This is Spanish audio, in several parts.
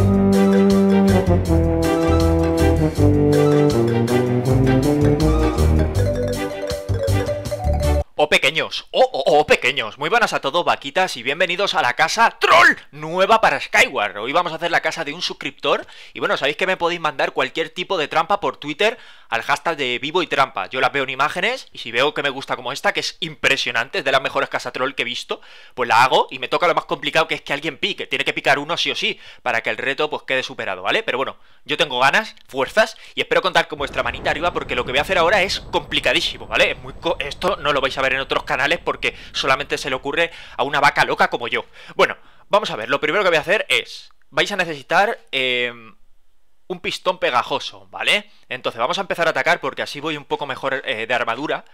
Bye. pequeños, oh oh oh pequeños. Muy buenas a todos, vaquitas, y bienvenidos a la casa Troll, nueva para Skyward. Hoy vamos a hacer la casa de un suscriptor, y bueno, sabéis que me podéis mandar cualquier tipo de trampa por Twitter al hashtag de Vivo y Trampa. Yo las veo en imágenes, y si veo que me gusta como esta, que es impresionante, es de las mejores casas Troll que he visto, pues la hago, y me toca lo más complicado, que es que alguien pique. Tiene que picar uno sí o sí, para que el reto pues quede superado, ¿vale? Pero bueno, yo tengo ganas, fuerzas, y espero contar con vuestra manita arriba, porque lo que voy a hacer ahora es complicadísimo, ¿vale? muy esto no lo vais a ver en otros canales porque solamente se le ocurre a una vaca loca como yo. Bueno, vamos a ver, lo primero que voy a hacer es, vais a necesitar em, un pistón pegajoso, ¿vale? Entonces vamos a empezar a atacar porque así voy un poco mejor eh, de armadura,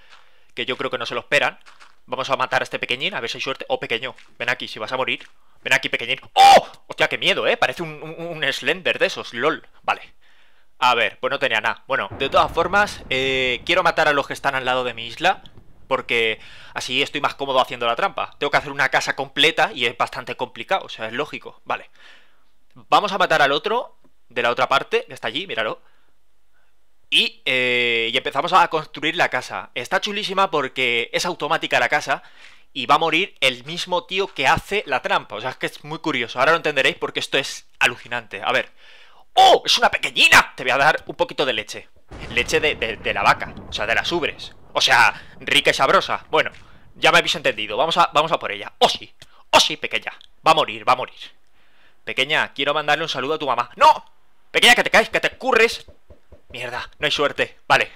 que yo creo que no se lo esperan. Vamos a matar a este pequeñín, a ver si hay suerte. o oh, pequeño, ven aquí, si vas a morir. Ven aquí, pequeñín. ¡Oh! Hostia, qué miedo, ¿eh? Parece un, Slender de esos, lol. Vale. A ver, pues no tenía nada. Bueno, de todas formas, eh, quiero matar a los que están al lado de mi isla porque así estoy más cómodo haciendo la trampa. Tengo que hacer una casa completa y es bastante complicado, o sea, es lógico. Vale. Vamos a matar al otro de la otra parte, que está allí, míralo. Y, eh, y empezamos a construir la casa. Está chulísima porque es automática la casa y va a morir el mismo tío que hace la trampa. O sea, es que es muy curioso. Ahora lo entenderéis porque esto es alucinante. A ver. ¡Oh! ¡Es una pequeñina! Te voy a dar un poquito de leche. Leche de la vaca, o sea, de las ubres. O sea, rica y sabrosa. Bueno, ya me habéis entendido. Vamos a, vamos a por ella. ¡Oh sí! ¡Oh sí, pequeña! Va a morir, va a morir. Pequeña, quiero mandarle un saludo a tu mamá. ¡No! Pequeña, que te caes, que te curres. Mierda, no hay suerte. Vale.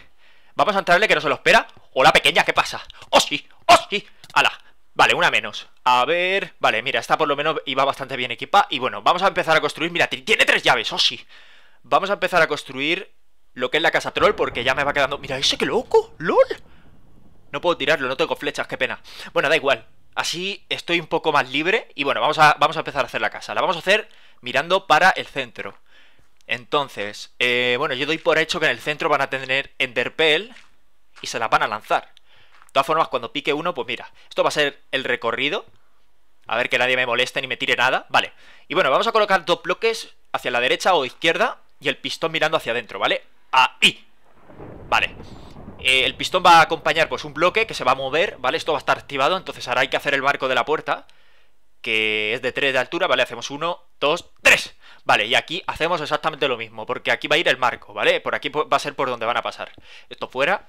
Vamos a entrarle que no se lo espera. Hola, pequeña, ¿qué pasa? ¡Oh sí! ¡Oh sí! ¡Hala! Vale, una menos. A ver... Vale, mira, está por lo menos iba bastante bien equipada Y bueno, vamos a empezar a construir... Mira, tiene tres llaves, oh sí. Vamos a empezar a construir lo que es la casa troll porque ya me va quedando... ¡Mira ese, qué loco! ¡Lol! No puedo tirarlo, no tengo flechas, qué pena. Bueno, da igual. Así estoy un poco más libre. Y bueno, vamos a, vamos a empezar a hacer la casa. La vamos a hacer mirando para el centro. Entonces, eh, bueno, yo doy por hecho que en el centro van a tener Enderpeel y se las van a lanzar. De todas formas, cuando pique uno, pues mira, esto va a ser el recorrido. A ver que nadie me moleste ni me tire nada. Vale. Y bueno, vamos a colocar dos bloques hacia la derecha o izquierda y el pistón mirando hacia adentro, ¿vale? ahí Vale eh, El pistón va a acompañar pues un bloque que se va a mover, ¿vale? Esto va a estar activado, entonces ahora hay que hacer el marco de la puerta Que es de 3 de altura, ¿vale? Hacemos 1, 2, 3 Vale, y aquí hacemos exactamente lo mismo Porque aquí va a ir el marco, ¿vale? Por aquí va a ser por donde van a pasar Esto fuera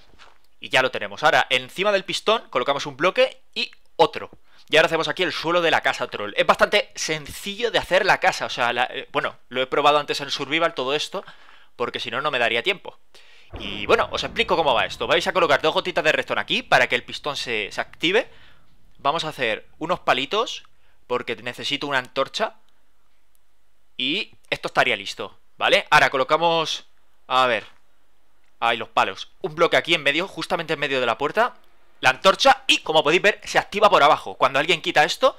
y ya lo tenemos Ahora, encima del pistón colocamos un bloque y otro y ahora hacemos aquí el suelo de la casa troll. Es bastante sencillo de hacer la casa, o sea, eh, bueno, lo he probado antes en Survival todo esto, porque si no, no me daría tiempo. Y bueno, os explico cómo va esto. Vais a colocar dos gotitas de redstone aquí para que el pistón se, se active. Vamos a hacer unos palitos, porque necesito una antorcha. Y esto estaría listo, ¿vale? Ahora colocamos... A ver... Ahí los palos. Un bloque aquí en medio, justamente en medio de la puerta. La antorcha y, como podéis ver, se activa por abajo. Cuando alguien quita esto,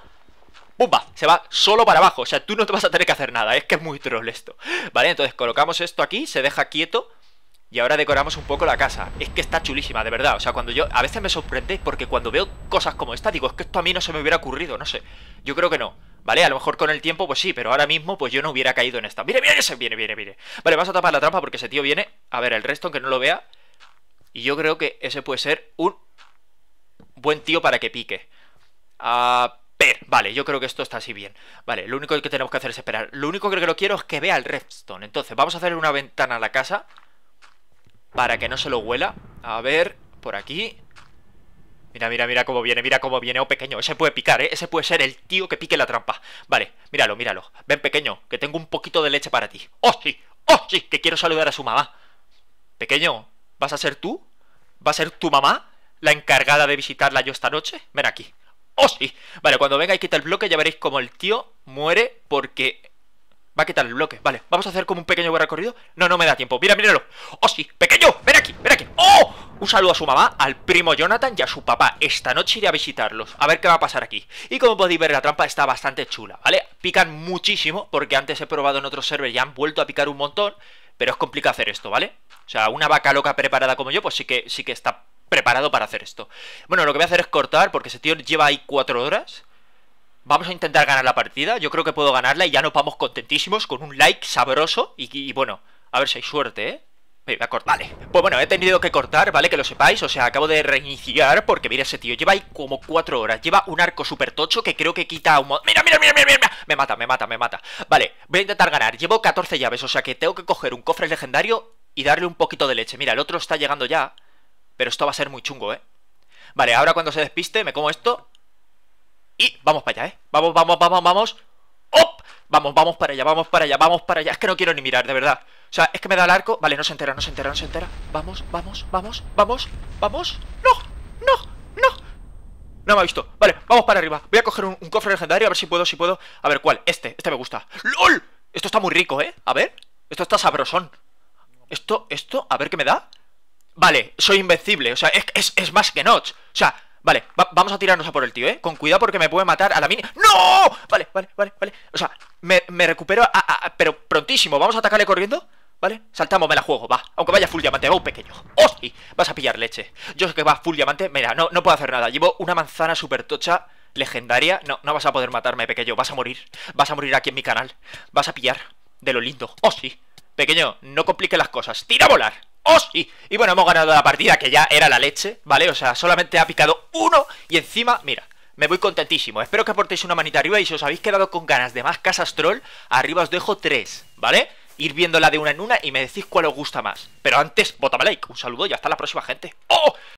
¡Pumba! Se va solo para abajo. O sea, tú no te vas a tener que hacer nada. Es que es muy troll esto. Vale, entonces colocamos esto aquí, se deja quieto. Y ahora decoramos un poco la casa. Es que está chulísima, de verdad. O sea, cuando yo... A veces me sorprende porque cuando veo cosas como esta, digo, es que esto a mí no se me hubiera ocurrido, no sé. Yo creo que no. ¿Vale? A lo mejor con el tiempo, pues sí, pero ahora mismo, pues yo no hubiera caído en esta. ¡Mire, mire! Ese! Viene, viene, mire Vale, vamos a tapar la trampa porque ese tío viene. A ver, el resto, aunque no lo vea. Y yo creo que ese puede ser un buen tío para que pique. Ah vale, yo creo que esto está así bien. Vale, lo único que tenemos que hacer es esperar. Lo único que lo quiero es que vea el redstone. Entonces, vamos a hacer una ventana a la casa. Para que no se lo huela. A ver, por aquí. Mira, mira, mira cómo viene, mira cómo viene. Oh, pequeño, ese puede picar, ¿eh? Ese puede ser el tío que pique la trampa. Vale, míralo, míralo. Ven, pequeño, que tengo un poquito de leche para ti. ¡Oh, sí! ¡Oh, sí! Que quiero saludar a su mamá. Pequeño, ¿vas a ser tú? ¿Va a ser tu mamá la encargada de visitarla yo esta noche? Ven aquí. ¡Oh, sí! Vale, cuando venga y quita el bloque ya veréis como el tío muere porque va a quitar el bloque. Vale, vamos a hacer como un pequeño recorrido. No, no me da tiempo. Mira, míralo. ¡Oh, sí! ¡Pequeño! ¡Ven aquí! ¡Ven aquí! ¡Oh! Un saludo a su mamá, al primo Jonathan y a su papá. Esta noche iré a visitarlos, a ver qué va a pasar aquí. Y como podéis ver, la trampa está bastante chula, ¿vale? Pican muchísimo, porque antes he probado en otros server y han vuelto a picar un montón, pero es complicado hacer esto, ¿vale? O sea, una vaca loca preparada como yo, pues sí que, sí que está preparado para hacer esto. Bueno, lo que voy a hacer es cortar porque ese tío lleva ahí cuatro horas. Vamos a intentar ganar la partida. Yo creo que puedo ganarla y ya nos vamos contentísimos con un like sabroso. Y, bueno, a ver si hay suerte, ¿eh? Vale, pues bueno, he tenido que cortar, ¿vale? Que lo sepáis, o sea, acabo de reiniciar porque mira ese tío, lleva ahí como cuatro horas, lleva un arco super tocho que creo que quita un... ¡Mira, mira, mira, mira, mira! Me mata, me mata, me mata. Vale, voy a intentar ganar, llevo 14 llaves, o sea que tengo que coger un cofre legendario y darle un poquito de leche. Mira, el otro está llegando ya... Pero esto va a ser muy chungo, ¿eh? Vale, ahora cuando se despiste me como esto. Y vamos para allá, ¿eh? Vamos, vamos, vamos, vamos. ¡Op! Vamos, vamos para allá, vamos para allá, vamos para allá. Es que no quiero ni mirar, de verdad. O sea, es que me da el arco. Vale, no se entera, no se entera, no se entera. Vamos, vamos, vamos, vamos, vamos. ¡No! ¡No! ¡No! No me ha visto. Vale, vamos para arriba. Voy a coger un, un cofre legendario, a ver si puedo, si puedo. A ver, ¿cuál? Este, este me gusta. ¡LOL! Esto está muy rico, ¿eh? A ver. Esto está sabrosón. Esto, esto, a ver qué me da. Vale, soy invencible. O sea, es, es, es más que Notch. O sea, vale, vamos a tirarnos a por el tío, ¿eh? Con cuidado porque me puede matar a la mini. ¡No! Vale, vale, vale, vale. O sea, me, recupero a, Pero prontísimo. Vamos a atacarle corriendo. ¿Vale? Saltamos, me la juego, va. Aunque vaya full diamante, va un pequeño. ¡Oh! Vas a pillar leche. Yo sé que va full diamante. Mira, no, no puedo hacer nada. Llevo una manzana super tocha legendaria. No, no vas a poder matarme, pequeño. Vas a morir. Vas a morir aquí en mi canal. Vas a pillar. De lo lindo. ¡Oh, sí! Pequeño, no complique las cosas. ¡Tira a volar! ¡Oh, y bueno, hemos ganado la partida, que ya era la leche, ¿vale? O sea, solamente ha picado uno y encima, mira, me voy contentísimo. Espero que aportéis una manita arriba y si os habéis quedado con ganas de más casas troll, arriba os dejo tres, ¿vale? Ir viéndola de una en una y me decís cuál os gusta más. Pero antes, botame like. Un saludo y hasta la próxima, gente. ¡Oh!